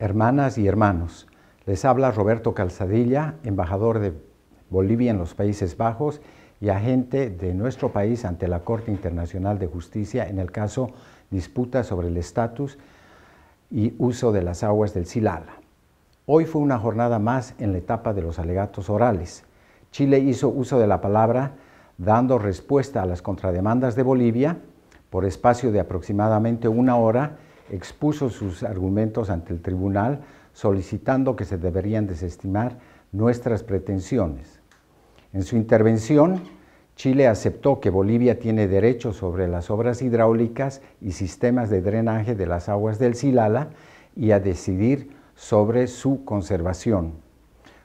hermanas y hermanos. Les habla Roberto Calzadilla, embajador de Bolivia en los Países Bajos y agente de nuestro país ante la Corte Internacional de Justicia en el caso Disputa sobre el Estatus y Uso de las Aguas del Silala. Hoy fue una jornada más en la etapa de los alegatos orales. Chile hizo uso de la palabra dando respuesta a las contrademandas de Bolivia por espacio de aproximadamente una hora expuso sus argumentos ante el tribunal solicitando que se deberían desestimar nuestras pretensiones. En su intervención, Chile aceptó que Bolivia tiene derecho sobre las obras hidráulicas y sistemas de drenaje de las aguas del Silala y a decidir sobre su conservación.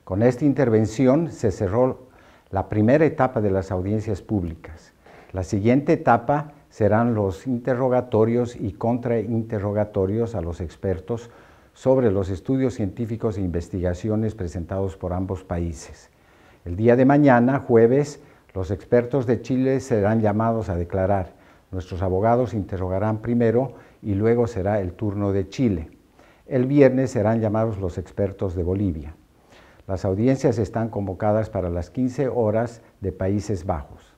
Con esta intervención se cerró la primera etapa de las audiencias públicas. La siguiente etapa serán los interrogatorios y contrainterrogatorios a los expertos sobre los estudios científicos e investigaciones presentados por ambos países. El día de mañana, jueves, los expertos de Chile serán llamados a declarar. Nuestros abogados interrogarán primero y luego será el turno de Chile. El viernes serán llamados los expertos de Bolivia. Las audiencias están convocadas para las 15 horas de Países Bajos.